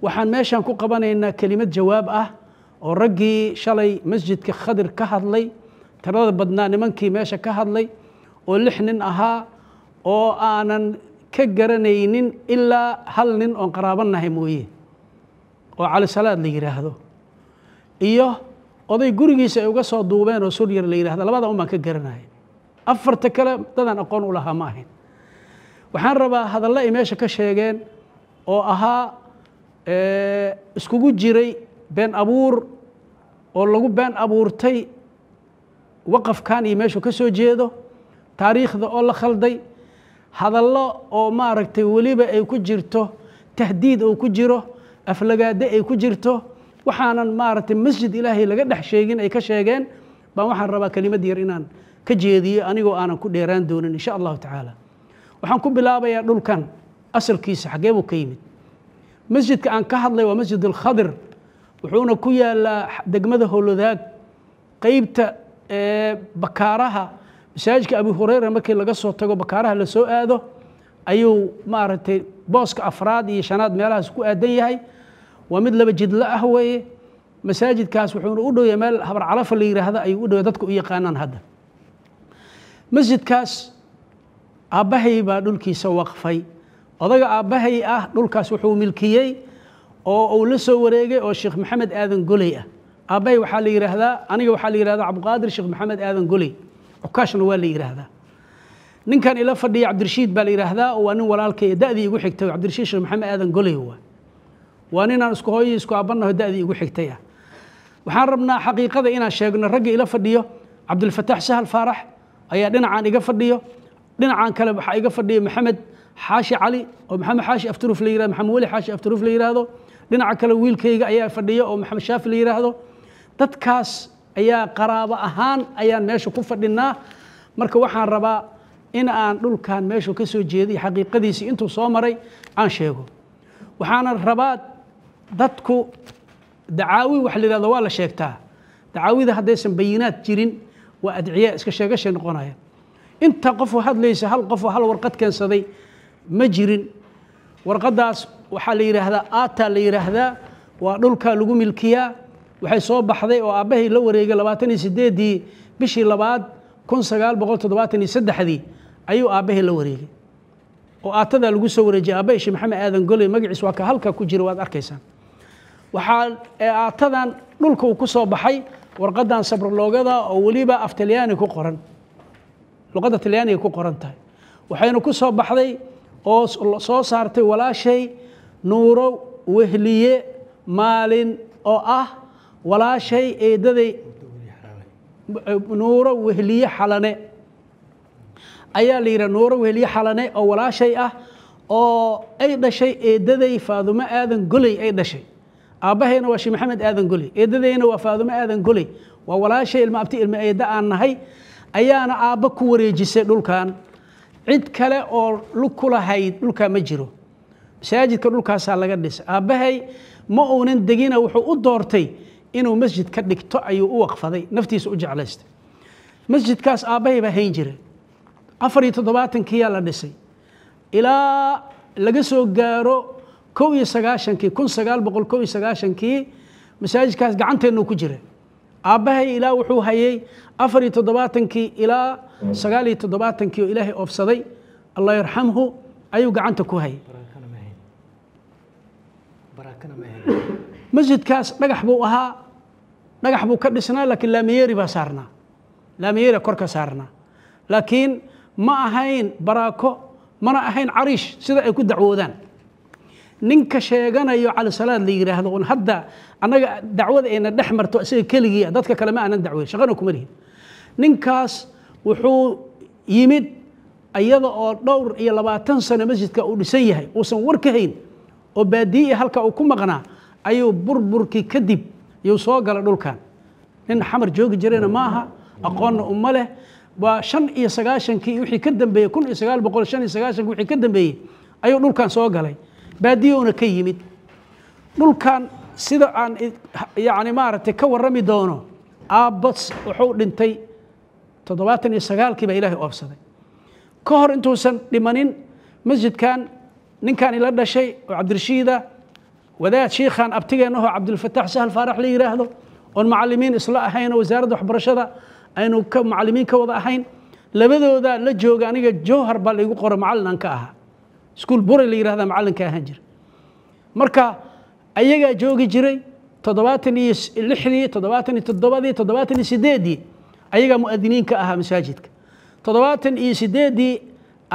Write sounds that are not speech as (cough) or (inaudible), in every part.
waxaan meeshaan ku qabanaynaa kelimad jawaab ah oo raggii shalay masjidka khadir ka hadlay tirada badnaa nimankii meesha ka hadlay oo lix nin ahaa oo aanan ka garanaynin ilaa hal nin oon qaraabannahay mooye oo calisalaad la yidhaahdo iyo oday gurigiisa ay uga soo duubeen oo suryar la yidhahdo labada unbaan ka garanaya afarta kale dadaan aqoon u lahaa ma ahayn waxaan rabaa hadallo ay meesha ka sheegeen oo ahaa iskugu jiray been abuur oo lagu been abuurtay waqafkan iyo meeshu ka soo jeedo taariikhda oo la khalday hadallo oo maaragtay weliba ay ku jirto tahdiid oo ku jiro aflagaade ay ku jirto waxaanan maaragtay masjid ilaahay laga dhex sheegin ay ka sheegeen baan waxaan rabaa kelimad yar inaan ka jeediyo anigoo aanan ku dheeraan doonin insha allahu tacaala waxaan ku bilaabayaa dhulkan asalkiisa xaggee buu ka yimid masjidka aan ka hadlay waa masjid alkhadir wuxuuna ku yaalaa degmada holodaag qeybta bakaaraha masaajidka abu hureyra markii laga soo tago bakaaraha lasoo aado ayuu maaragtay booska afraad iyo shanaad meelahaas ku aadan yahay waa mid laba jidlo ah weeye masaajidkaas wuxuuna u dhowya meel habar calafa la yidhaahda ayuu u dhowya dadku u yaqaanaan hadda masjidkaas aabbahay baa dhulkiisa waqfay odaga aabbahay ah dhulkaas wuxuu milkiyey oo uu la soo wareegay oo sheekh maxamed aadan goley ah aabbahay waxaa la yidhaahdaa aniga waxaa la yidhahdaa cabduqaadir sheekh maxamed aadan goley cukaashna waa la yidhaahdaa ninkan ila fadhiya cabdirashiid baa la yidhaahdaa waa nin walaalkay da'dii igu xigtay cabdirashiid sheekh maxamed aadan goley ah. waa waa ninaan isku hooyo isku aabanaho da'dii igu xigtay ah waxaan rabnaa xaqiiqada inaan sheegno ragga ila fadhiyo cabdulfataax sahal faarax ayaa dhinacaan iga fadhiyo dhinacaan kale waxaa iga fadhiya maxamed xaashi cali oo maxamed xaashi afturuf la yirahdo maxamed weli xaashi afturuf la yiraahdo dhinaca kale wiilkayga ayaa fadhiya oo maxamed shaafi la yiraahdo dadkaas ayaa qaraabo ahaan ayaan meesha ku fadhinaa marka waxaan rabaa in aan dhulkan meeshu ka soo jeeday xaqiiqadiisii intuu soo maray aan sheego waxaana rabaa dadku dacaawi wax la yihahdo waa la sheegtaa dacaawida haddaysan bayinaad jirin waa adciya iska sheegashay noqonaya inta qofu hadlaysa hal qofoo hal warqad keensaday ma jirin warqaddaas waxaa la yidhaahdaa aataa la yidhaahdaa waa dhulkaa lagu milkiyaa waxay soo baxday oo aabbahay la wareegay labaatan iyo sideeddii bishii labaad kun sagaal boqol toddobaatan iyo saddexdii ayuu aabbahay la wareegay oo aatadaa lagu soo wareejiyay aabbahay sheekh maxamed aadan goley magaciis waa ka halka ku jira waad arkaysaa waxaa aatadan dhulka uu ku soo baxay warqaddan sabroloogada oo weliba af talyaani ku qoran luqadda talyaaniga ku qoran tahay waxayna ku soo baxday oo soo saartay walaashay nuuro wehliye maalin oo ah walaashay eedaday nuuro wehliye xalane ayaa la yidhaha nuuro wehliye xalane oo walaashay ah oo ay dhashay eedaday faadumo aadan goley ay dhashay aabbahayna waa sheekh maxamed aadan goley eedadayna waa faadumo aadan goley waa walaashay ilma abti ilmo eedda aan nahay ayaana aabba ku wareejisay dhulkan cid kale oo lug ku lahayd dhulkaa ma jiro masaajidka dhulkaasaa laga dhisay aabbahay ma uunan degina wuxuu u doortay inuu masjid ka dhigto ayuu u waqfaday naftiisa u jeclaystay masjidkaas aabbahay baa hayn jira afar iyo toddobaatankii la dhisay ilaa laga soo gaaro kow iyo sagaashankii kun sagaal boqol kow iyo sagaashankii masaajidkaas gacanteennu ku jira aabbahay ilaa wuxuu hayay afar iyo toddobaatankii ilaa mm. sagaal iyo toddobaatankii oo ilaahay oofsaday allah yarxamhu ayuu gacanta ku hayay (coughs) masjidkaas dhagax buu ahaa dhagax buu ka dhisnaa laakiin laamiyeri baa saarnaa laamiyeri korka saarnaa laakiin ma ahayn baraako mana ahayn cariish sida ay ku dacwoodaan ninka sheeganayo calsalaad la yidhaahdo un hadda annaga dacwada ayna dhex marto isaga keligii ah, dadka kale ma aanan dacweyn shaqana kuma lihin ninkaas wuxuu yimid iyada oo dhowr iyo labaatan sano masjidka uu dhisan yahay uusan war ka hayn oo baadiyi halka uu ku maqnaa ayuu burburkii kadib yuu soo galay dhulkan nin xamar joogi jirayna maaha aha aqoonna uma leh waa shan iyo sagaashankii wixii ka dambeeyey kun iyo sagaal boqol shan iyo sagaahanki wixii ka dambeeyey ayuu dhulkan soo galay baadiyowna ka yimid dhulkan sida aan yani maaragtay ka warrami doono aabbas wuxuu dhintay toddobaatan iyo sagaalkii baa ilaahay oobsaday ka hor intuusan dhimanin masjidkan ninkan ila dhashay oo cabdirashiida wadaad shiikhan abtigeenna abtigeennahoo cabdilfatax sahal faarax la yidhaahdo oon macalimiin isla ahayn oo wasaaradda waxbarashada aynu ka macalimiin ka wada ahayn labadooda la jooga aniga jowhar baa laygu qoro macalin aan ka ahaa iskuul bure la yihahda macallinka ahaan jira marka ayagaa joogi jiray toddobaatan iyo lixdii toddobaatan iyo toddobadii toddobaatan iyo sideeddii ayagaa mu'adiniinka ahaa masaajidka toddobaatan iyo sideeddii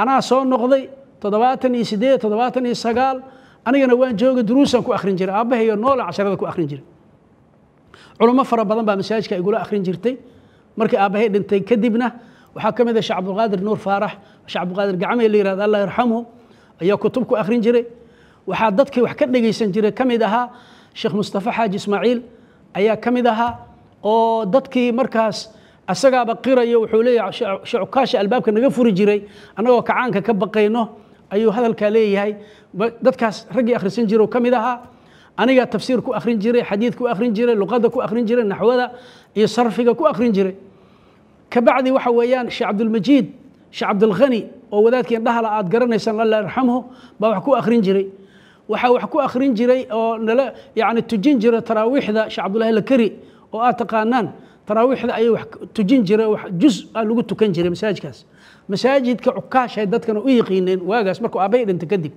anaa soo noqday toddobaatan iyo sideed toddobaatan iyo sagaal anigana waan jooga duruusaan ku akhrin jiray aabbahayo noola casharada ku akhrin jiray culummo fara badan baa masaajidka igula akhrin jirtay markii aabbahay dhintay kadibna waxaa ka mid ah sheekh cabdulqaadir nuur faarax sheekh cabdulqaadir gacmee la yihahda allah yarxamhu ayaa kutub ku akhrin jiray waxaa dadkii wax ka dhegaysan jiray ka mid ahaa sheekh mustafa xaaji ismaaciil ayaa ka mid ahaa oo dadkii markaas asagaaba qiraya wuxuu leeyahay shacukaasha albaabka naga furi jiray annagoo kacaanka ka baqayno ayuu hadalkaa leeyahay dadkaas raggii akhrisan jiro ka mid ahaa anigaa tafsiir ku akhrin jiray xadiid ku akhrin jiray luqadda ku akhrin jiray naxwada iyo sarfiga ku akhrin jiray kabacdi waxa weeyaan sheekh cabdulmajiid sheekh cabdulkhani oo wadaadkeen dhahala aad garanaysaan alla arxamhu baa wax ku akhrin jiray waxaa wax ku akhrin jiray oo nala yani tujin jira taraawiixda sheekh lakari oo aad taqaanaan taraawiixda ayay wax tujin jira wax jus a lagu tukan jiray masaajidkaas masaajidka cukaashay dadkana u yiqiineen waagaas markuu aabbay dhintay kadib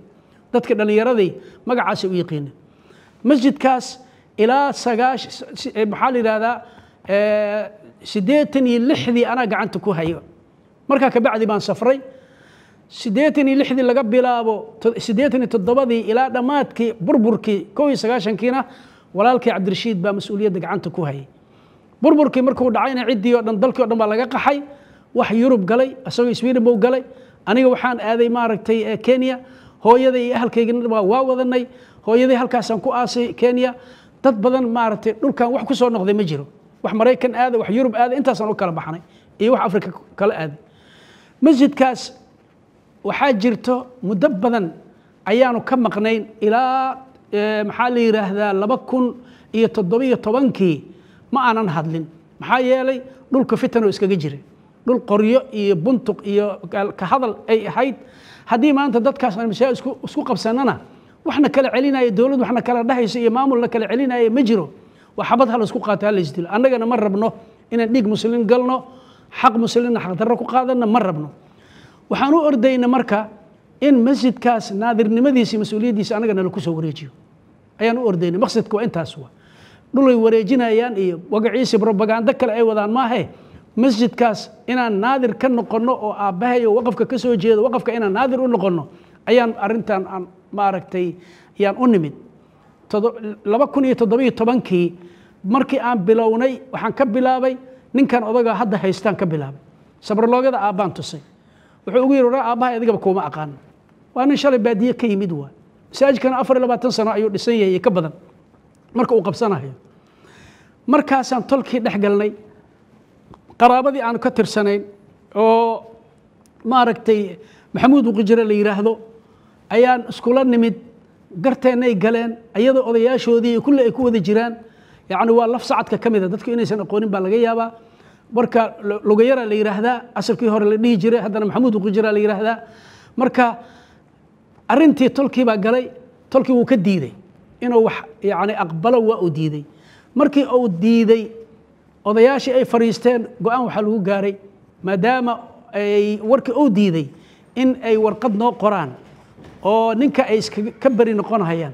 dadka dhallinyaraday magacaasay u yiqiineen masjidkaas ilaa sagaash maxaa la yidhahdaa siddeetan iyo lixdii anaa gacanta ku hayo markaa kabacdi baan safray siddeetan iyo lixdii laga bilaabo siddeetan iyo toddobadii ilaa dhammaadkii burburkii kow iyo sagaashankiina walaalkii cabdirashiid baa mas-uuliyadda gacanta ku hayay burburkii markuu dhacayna ciddii oo dhan dalkii o dhan baa laga qaxay wax yurub galay isagoo sweden bou galay aniga waxaan aaday maaragtay eh, kenya hooyaday iyo ahalkaygina waa wadanay hooyaday halkaasaan ku aasay kenya dad badan maaragtay dhulkan wax ku soo noqday ma jiro wax maraykan aada wax yurub aada intaasaan u kala baxnay iyo wax afrika kala aaday masjidkaas waxaa jirto muddo badan ayaanu ka maqnayn ilaa eh, maxaa la yidhaahdaa laba kun iyo toddobiyo tobankii ma aanan hadlin maxaa yeelay dhulka fitanoo iskaga jira dhul qoryo iyo buntuq iyo ka hadal ay ahayd haddii maanta dadkaas aan masaa isku qabsanana waxna kala celinaya dowlad waxna kala dhahayso iyo maamul la kala celinaya ma jiro waa xabad isku qaato hala isdilo annagana ma rabno inaan dhiig muslimiin galno xaq muslimna xaq ku qaadanna ma rabno waxaan u ordayna marka in masjidkaas naadirnimadiisa mas-uuliyaddiisa anaga nala ku wareejiyo ayaan u ordayna maqsadka waa intaas wa dhulay wareejinayaan iyo wagaciisi robagando kale ay wadaan maahe masjidkaas inaan naadir ka noqonno oo aabbahay oo waqafka ka soo jeedo waqafka inaan naadir u noqonno ayaan arrintan aan maaragtay ayaan u nimid laba kun iyo toddobiyo tobankii markii aan bilownay waxaan ka bilaabay ninkan odaga hadda haystaan ka bilaabay sabrloogada aabbaan tusay wuxuu ugu yidhi war aabbaha adigaba kuma aqaan waa nin shalay baadiye ka yimid waa masaajidkana afar iyo labaatan sano ayuu dhisan yahay ka badan marka uu qabsanahayo markaasaan tolkii dhex galnay qaraabadii aanu ka tirsanayn oo maaragtay maxamuud uqijire la yidhaahdo ayaan iskula nimid garteennay galeen iyadoo odayaashoodii kulle ay ku wada jiraan yacni waa laf sacadka ka mida ah. dadku inaysan aqoonin baa laga yaabaa marka lugayara la yihaahdaa asalkii hore la dhihi jiray haddana maxamuud uqujira la yidhaahdaa marka arintii tolkii baa galay tolkii wuu ka diidey inuu wax yani aqbalo waa uu diiday markii uu diiday odayaashii ay fadhiisteen go-aan waxaa lagu gaaray maadaama ay warkii uu diiday in ay warqad noo qoraan oo ninka ay iska beri noqonahayaan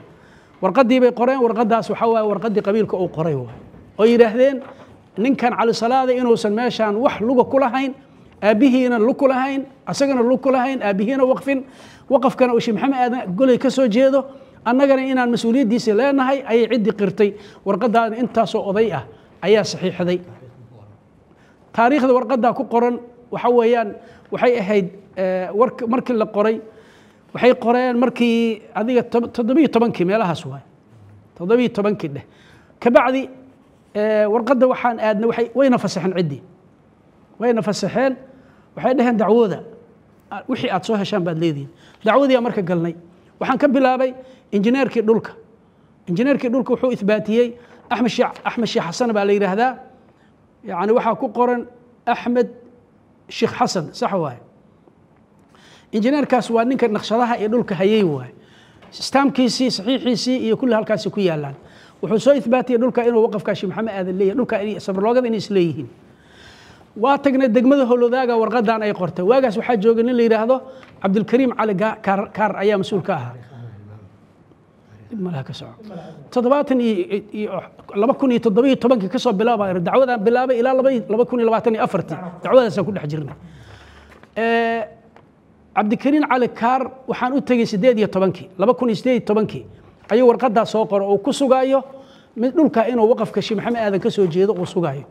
warqaddii bay qoreen warqaddaas waxaa waaye warqaddii qabiilka uu qoray waay oo yidhaahdeen ninkan cali inuusan meeshaan wax luga ku lahayn aabbihiina lug ku lahayn asagana lug ku lahayn aabbihiina waqfin waqafkana uu sheekh maxamed aadan goley ka soo jeedo annagana inaan mas-uuliyaddiisii leenahay ayay ciddii qirtay warqaddaana intaasoo oday ah ayaa saxiixday taariikhda warqaddaa ku qoran waxa weeyaan waxay ahayd eh, markii la qoray waxay qoreen markii adiga toddobiyo tobankii meelahaas waay toddobiyo tobankii dheh kabacdi warqadda waxaan aadna waay wayna fasaxeen ciddii wayna fasaxeen waxay dhaheen dacwooda ah, wixii aad soo heshaan baad leedihin dacwadii marka galnay waxaan ka bilaabay injineerkii dhulka injineerkii dhulka wuxuu ihbaatiyey axmed shee axmed sheekh xasan baa la yidhaahdaa yani waxaa ku qoran axmed sheekh xasan sax waaye injineerkaas waa ninka naqshadaha ee dhulka hayay waaye istaamkiisii saxiixiisii iyo kulli halkaasi ku yaalaan wuxuu soo ibaatiyay dhulka inuu waqafka shimxame aadan leeyahy dhulka safarloogada inay isleeyihiin waa tagnay degmada holodaaga warqadan ay qortay waagaas waxaa jooga nin la yidhaahdo cabdilkariim cali kaar ayaa mas-uul ka ahaa toddobaatan iyo laba kun iyo toddobaiyo tobanka kasoo bilaaba dacwadaan bilaabay ilaa laba kun iyo labaatan iyo afartii dacwadaasaan ku dhex jirnay cabdikariim cali kaar waxaan u tegey sideed iyo tobankii laba kun iyo sideed iyo tobankii ayuu warqadaa soo qoro uu ku sugaayo dhulka inuu waqafka shii maxamed aadan ka soo jeedo uu sugaayo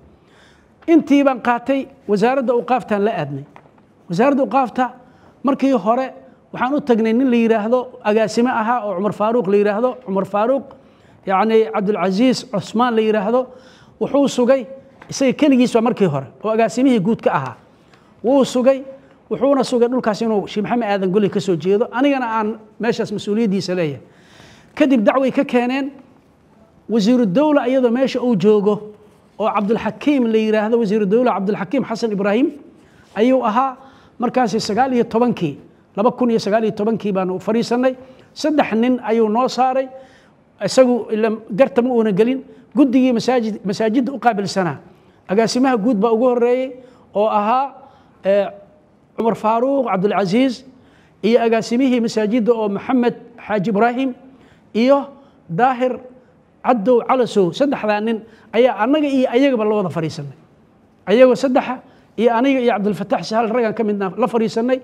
intii baan qaatay wasaaradda uqaaftaan la aadnay wasaaradda uqaafta markii hore waxaan u tagnay nin la yidhaahdo agaasime ahaa oo cumar faaruuq la yidhaahdo cumar faaruuq yacni cabdulcasiis cusmaan la yidhaahdo wuxuu sugay isaga keligiis waa markii hore oo agaasimihii guud ka ahaa wuu sugay wuxuuna sugay dhulkaas inuu shii maxamed aadan golli ka soo jeedo anigana aan meeshaas mas-uuliyaddiisa leeyahay kadib dacway ka keeneen wasiirudowle iyadoo meesha uu joogo oo cabdulxakiim la yidhaahdo wasiirudowle cabdulxakiim xasan ibraahim ayuu ahaa markaasi sagaal iyo tobankii laba kun iyo sagaal iyo tobankii baanu fadhiisannay saddex nin ayuu noo saaray isagu ila garta ma uuna gelin guddigii masaajid masaajidda u qaabilsanaa agaasimaha guud baa ugu horeeyey oo ahaa eh, cumar faaruuq cabdulcasiis iyo agaasimihii masaajidda oo maxamed xaaji ibraahim iyo daahir cadow calasow saddexdaa nin ayaa annaga iyo ayagaba la wada fadhiisanay ayagoo saddexa iyo aniga iyo cabdilfataax sahal raggan ka midna la fadhiisanay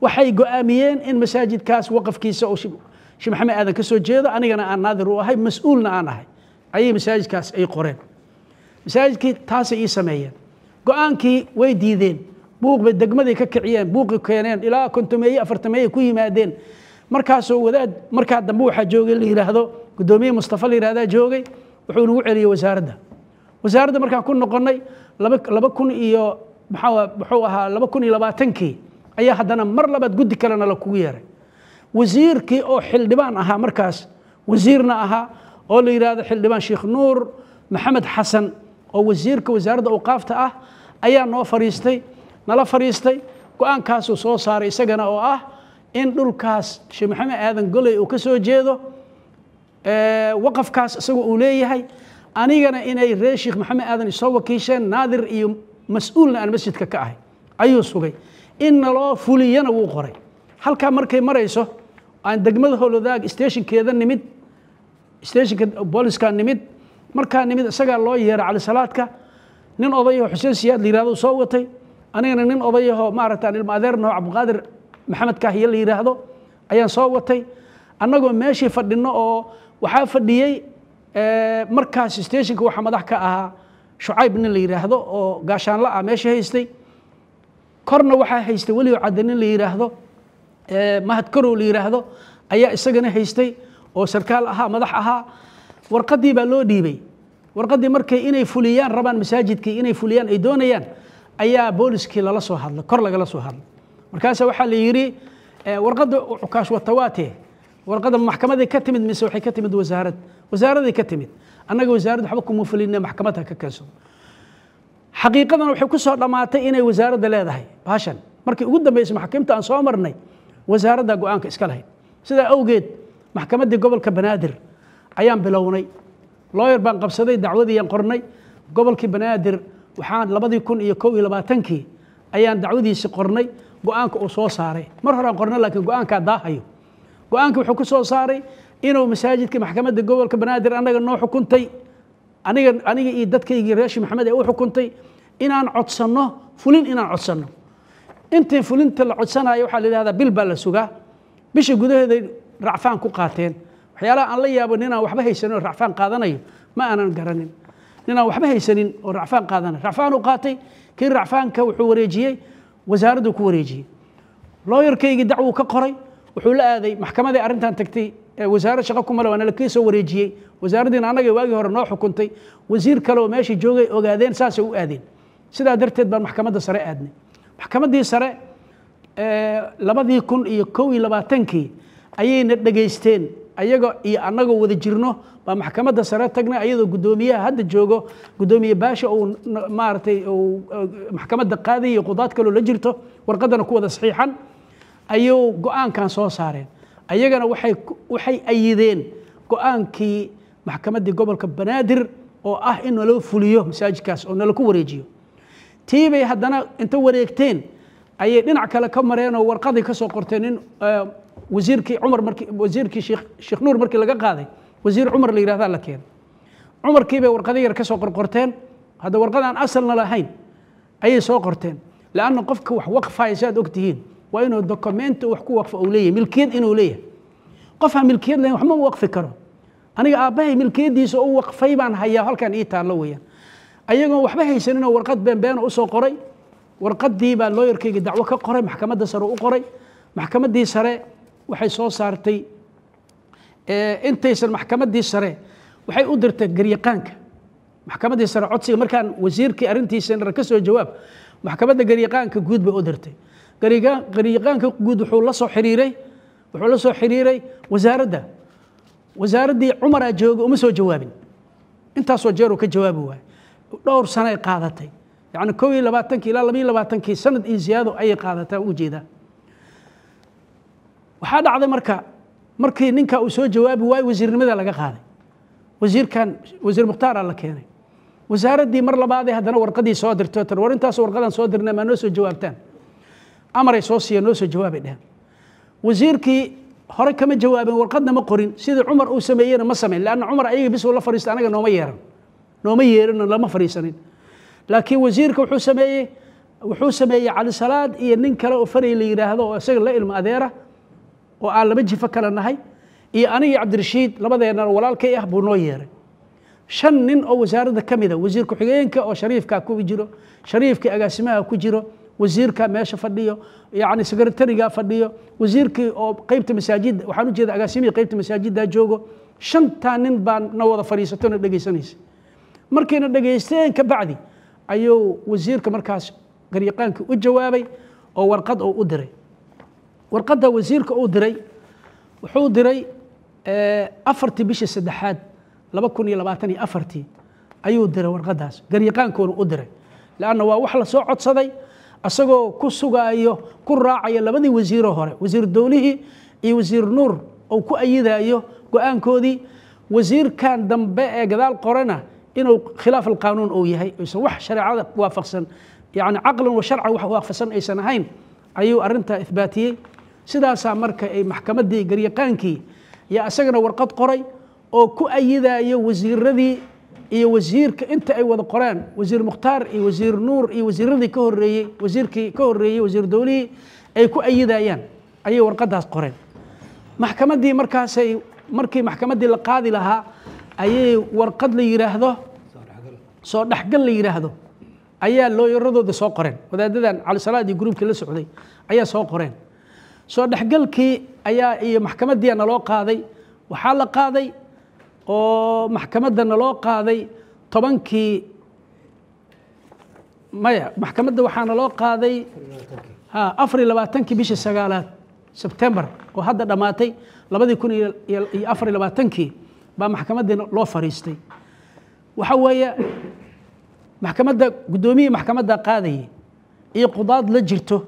waxay go-aamiyeen in masaajidkaas waqafkiisa oo sheh maxamed aadan ka soo jeedo anigana aan naadir u ahay mas-uulna aan ahay ayay masaajidkaas ay qoreen masaajidkii taasay ii sameeyeen go-aankii way diideen buuq bay degmaday ka kiciyeen buuqi keeneen ilaa kontomeeye afartameeye ku yimaadeen markaasoo wadaad markaa dambe waxaa joogay la yidhaahdo guddoomiye mustafa la yihahdaa joogay wuxuu nagu celiyey wasaaradda wasaaradda markaan ku noqonnay laba kun iyo muxuu ahaa laba kun iyo labaatankii ayaa haddana mar labaad guddi kalena la kugu yeeray wasiirkii oo xildhibaan ahaa markaas wasiirna ahaa oo la yidhaahdo xildhibaan sheekh nuur maxamed xasan oo wasiirka wasaaradda awqaafta ah ayaa noo fariistay nala fariistay go-aankaasuu soo saaray isagana oo ah in dhulkaas sheekh maxamed aadan goley uu ka soo jeedo waqafkaas isaga uu leeyahay anigana inay ree sheekh maxamed aadan isoo wakiisheen naadir iyo mas-uulna aan masjidka ka ahay ayuu sugay in naloo fuliyana wuu qoray halkaa markay marayso aan degmada holodaag stationkeeda nimid stationka booliska nimid markaa nimid isagaa loo yeera calisalaadka nin odayahoo xuseen siyaad la yirahdo soo watay anigana nin odayahoo maaragtaan ilma adeernahoo cabdiqaadir maxamed kaahiye la yidhaahdo ayaan soo watay annagoo meeshii fadhinno oo waxaa fadhiyey eh, markaas stationka waxaa madax ka ahaa shucayb nin la yidhaahdo oo gaashaanla ah meeshii haystay korna waxaa haystay weligo cadde nin la yidhaahdo eh, mahad la yidhaahdo ayaa isagana haystay oo sarkaal ahaa madax ahaa warqaddii baa loo dhiibay warqaddii markay inay fuliyaan rabaan masaajidkii inay fuliyaan ay doonayaan ayaa booliskii lala soo hadlay kor lagala soo hadlay markaasa waxaa la yidhi warqadda ukaash warqada maxkamaday ka timid mise waxay ka timid wasaarad wasaaraday ka timid annaga wasaaradd waxba kuma fulinna maxkamadha ka keenso xaqiiqadan waxay ku soo dhammaatay inay wasaaradda leedahay baashan markii ugu dambaysay maxaakiimta aan soo marnay wasaaradda go-aanka iska lahayd sidaa awgeed maxkamaddii gobolka banaadir ayaan bilownay looyar baan qabsaday dacwadiiyaan qornay gobolkii banaadir waxaan labadii kun iyo kow iyo labaatankii ayaan dacwadiisi qornay go-aanka uu soo saaray mar horaan qorno laakiin go-aankaa daahayo go-aanka wuxuu ku soo saaray inuu masaajidka maxkamadda gobolka banaadir annaga noo xukuntay aniga aniga iyo dadkaygii reeshi maxamed ee u xukuntay inaan codsanno fulin inaan codsanno intii fulinta la codsanaayo waxaa la yidhahdaa bil baa la sugaa bisha gudaheeday racfaan ku qaateen waxyaalaha aan la yaabo ninaan waxba haysanin oo racfaan qaadanayo ma aanan garanin ninaan waxba haysanin oo racfaan qaadanayo racfaan qaatay kii racfaanka wuxuu wareejiyey wasaaraddu ku wareejiyey looyarkaygii dacwuu ka qoray wuxuu la aaday maxkamaday arrintan tagtay wasaarad shaqo ku male waana lakii soo wareejiyey wasaaraddiina annagay waagii hore noo xukuntay wasiir kale oo meesha joogay ogaadeen saasay u aadeen sidaa darteed baan maxkamadda sare aadnay maxkamaddii sare labadii kun iyo kow iyo labaatankii ayayna dhegaysteen ayaga iyo annagoo wada jirno baa maxkamadda sare tagnay ayadoo guddoomiyaha hadda joogo guddoomiye baasha uu maaragtay uu uh, maxkamadda qaadaya iyo qudaad kaloo la jirto warqaddana ku wada saxiixan ayuu go-aankan soo saareen ayagana waxay waxay ayideen go-aankii maxkamaddii gobolka banaadir oo ah in naloo fuliyo masaajidkaas oo nalaku wareejiyo tii bay haddana inta wareegteen ayay dhinac kale ka mareen oo warqadii ka soo qorteen in uh, wasiirkii cumar marki wasiirkii sheekh sheekh nuur markii laga qaaday wasiir cumar la yidhahdaa la keenay cumarkii bay warqada yar ka soo qorqorteen hadda warqada asalna lahayn ayay soo qorteen leanna qofka wax waqfaya si aad og waa inuu dokumenti wax ku waqfo uu leeyahay milkiyad inuu leeyahay qofaa milkiyad lahayn waxma waqfi karo aniga aabbahay milkiyaddiisa u waqfay baan hayaa halkan ii taallo weeyaan ayagoon waxba haysaninoo warqad beenbeena usoo qoray warqaddii baa looyarkayga dacwo ka qoray maxkamadda sare u qoray maxkamaddii sare waxay soo saartay intaysan maxkamaddii sare waxay u dirtay garyaqaanka maxkamaddii sare codsiga markaan wasiirkii arrintiisana ka soo jawaab maxkamadda garyaqaanka guud bay u dirtay garyaqaanka guud wuxuu la soo xiriiray wuxuu la soo xiriiray wasaaradda wasaaraddii cumaraa jooga uma soo jawaabin intaasoo jeeruu ka jawaabi waay dhowr sanaay qaadatay yacni kow iyo labaatankii ilaa labiyo labaatankii sanad iyo ziyaado ayay qaadataa ujeedaa waxaa dhacday marka markii ninka uu soo jawaabi waay wasiirnimada laga qaaday wasiirkan wasiir mukhtaara ah la keenay wasaaraddii mar labaadee haddana warqadii soo dirtay tan war warqadan soo dirnay maa noo soo jawaabtaan amaray soo siiya noo soo jawaabay dheheen wasiirkii hore kama jawaabin warqadna ma qorin sidii cumar uu sameeyena ma samayn leanna cumar ayaga bis uu la fariista anaga nooma yeeran nooma yeerino lama fariisanin laakiin wasiirka wuxuu sameeyey wuxuu sameeyey cali iyo nin kale oo faray la yidhaahdo oo isaga la ilmo adeera oo aan laba jifo kale nahay iyo aniga iyo cabdirashiid labadeena walaalkay ah buu noo yeeray shan nin oo wasaaradda ka mida ah, wasiir ku-xigeenka oo shariifkaa ku jiro shariifkii agaasimaha ku jiro wasiirka meesha fadhiyo yani sekretariga fadhiyo wasiirkii oo qeybta masaajidda waxaan ujeeda agaasimihii qeybta masaajiddaa joogo shantaa nin baan na wada fadhiisato na dhegaysanaysa markayna dhegaysteen ka bacdi ayuu wasiirka markaas garyaqaankii u jawaabay oo warqad oo u diray warqada wasiirka uu diray wuxuu diray eh, afartii bishii saddexaad laba kun iyo labaatan iyo afartii ayuu diray warqadaas garyaqaankoona u diray leanna waa wax lasoo codsaday asagoo ku sugaayo ku raacaya labadii wasiiro hore wasiir dowlihii iyo wasiir nuur uu ku ayidayo go-aankoodii wasiirkan dambe ee gadaal qorena inuu khilaaf alqaanuun uu yahay aysan wax shareecada waafaqsan yani caqlan wa wax waafaqsan aysan ahayn ayuu arintaa ihbaatiyey sidaasaa marka ay maxkamaddii garyaqaankii yaa isagana warqad qoray oo ku ayidaayo wasiiradii iyo wasiirka inta ay wada qoreen wasiir mukhtaar iyo wasiir nuur iyo wasiiradii ka horeeyey wasiirkii ka horeeyey wasiir dowlihii ay ku ayidayaan ayay warqadaas qoreen maxkamaddii markaasay markii maxkamaddii la qaadi lahaa ayay warqad la yidhaahdo soo dhexgal la yidhaahdo ayaa looyaradooda soo qoreen wadaadadan cali salaad gruubkii la socday ayaa soo qoreen soo dhexgalkii ayaa iyo maxkamaddii loo qaaday waxaa la qaaday oo maxkamadda loo qaaday tobankii maya maxkamadda waxaa loo qaaday afar iyo labaatankii bishii sagaalaad sebtembar oo hadda dhammaatay labadii kun iyo afar iyo labaatankii baa maxkamaddii loo fariistay waxa weeye maxkamadda guddoomiyihii maxkamadda qaadayay iyo qudaad la jirto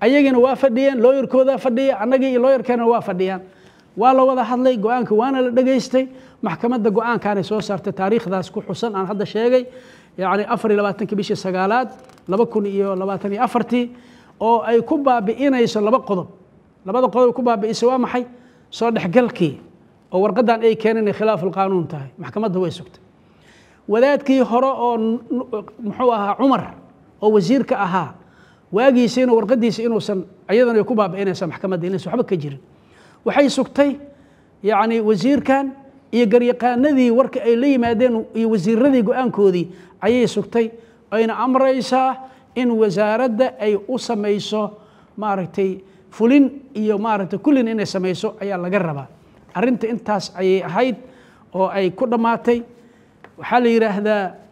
ayagiina waa fadhiyeen looyarkoodaa fadhiya annagii iyo looyarkeena waa fadhiyaan waa la wada hadlay go-aanka waana la dhegaystay maxkamadda go-aankaanay soo saartay taariikhdaas ku xusan aan hadda sheegay yacni afar iyo labaatanka bishii sagaalaad laba kun iyo labaatan iyo afartii oo ay ku baabi'inayso laba qodob labada qodob ku baabi'isay waa maxay soo dhexgalkii oo warqaddan ay keeneen inay tahay maxkamadda way sugtay wadaadkii hore oo muxuu ahaa cumar oo wasiirka ahaa waagiisa inuu warqadiisa inuusan iyadana ku baabi'inaysaa maxkamadda inaysa waxba ka jirin waxay sugtay yacni wasiirkan iyo garyaqaanadii warka ay la yimaadeen iyo wasiiradii go-aankoodii ayay sugtay ayna amraysaa in wasaaradda ay u samayso maaragtay fulin iyo maaragtay kullin inay samayso ayaa laga rabaa arrinta intaas ayay ahayd oo ay ku dhammaatay waxaa la yidhaahdaa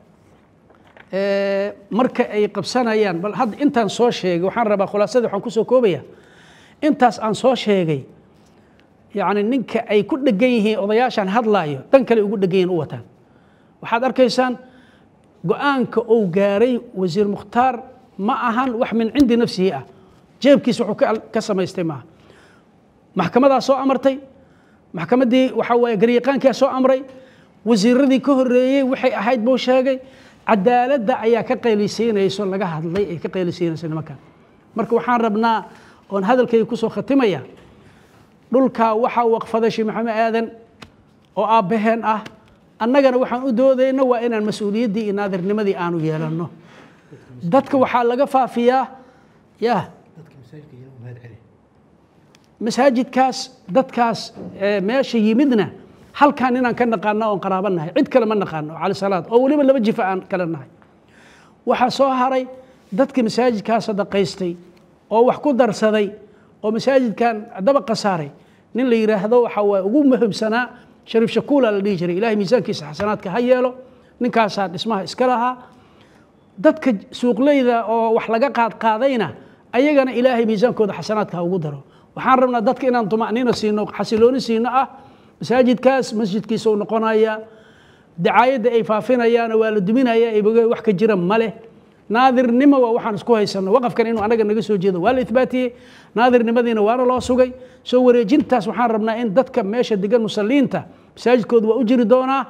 marka ay qabsanayaan bal hadda intaan soo sheegay waxaan rabaa khulaasadii waxaan kusoo koobaya intaas aan soo sheegay yacni ninka ay ku dhegan yihiin odayaashaan hadlaayo dan kale ugu dhegan yihin u wataan waxaad arkaysaan go-aanka uu gaaray wasiir mukhtaar ma ahan wax min cindi nafsihi ah jeebkiisa wuxuu ka samaystay maaha maxkamadaa soo amartay maxkamaddii waxaa waaye garyaqaankiyaa soo amray wasiiradii ka horreeyey waxay ahayd buu sheegay cadaaladda ayaa ka qaylisaynaysao laga hadlay ay ka qaylisaynayso nimankan marka waxaan rabnaa oon hadalkayga kusoo khatimaya dhulkaa waxaa waqfaday sheekh maxamed aadan oo aabbaheen ah annagana waxaan u doodayna waa inaan mas-uuliyaddii iyo naadirnimadii aanu yeelanno dadka waxaa laga faafiyaa ya masaajidkaas dadkaas meesha yimidna halkan inaan ka naqaana oon qaraaba cid kale ma naqaano cali salaad oo weliba laba jifa aan kale nahay waxaa soo haray dadka masaajidkaa sadaqaystay oo wax ku darsaday oo masaajidkan daba khasaaray nin la yidhaahdo waxaa waay ugu muhiimsanaa shariif shakuula la dhihi jiray ilahay miisaankiisa xasanaadka ha yeelo ninkaasaa dhismaha iska lahaa dadka suuqleyda oo wax laga qaadqaadayna ayagana ilaahay miisaankooda xasanaadka ugu daro waxaan rabnaa dadka inaan tuma'niino siino xasilooni siino ah masaajidkaas masjidkiisa u noqonaya dacaayadda ay faafinayaana waa la duminaya wax ka jira maleh naadirnimo waa waxaan isku haysano waqafkan inuu anaga naga soo jeedo waa la ibaatiyey naadirnimadiina waana loo sugay soo wareejintaas waxaan rabnaa in dadka meesha degan musaliinta masaajidkooda waa u jiri doonaa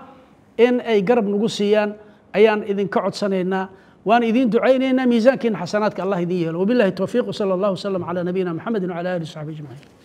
in ay garab nagu siiyaan ayaan idinka codsanaynaa waan idin ducaynaynaa miisaankiina xasanaadka allah idin yeelo wabilahi towfiiq sal allahu wslam calaa nabiyina maxamedi wcala alih w ajmaciin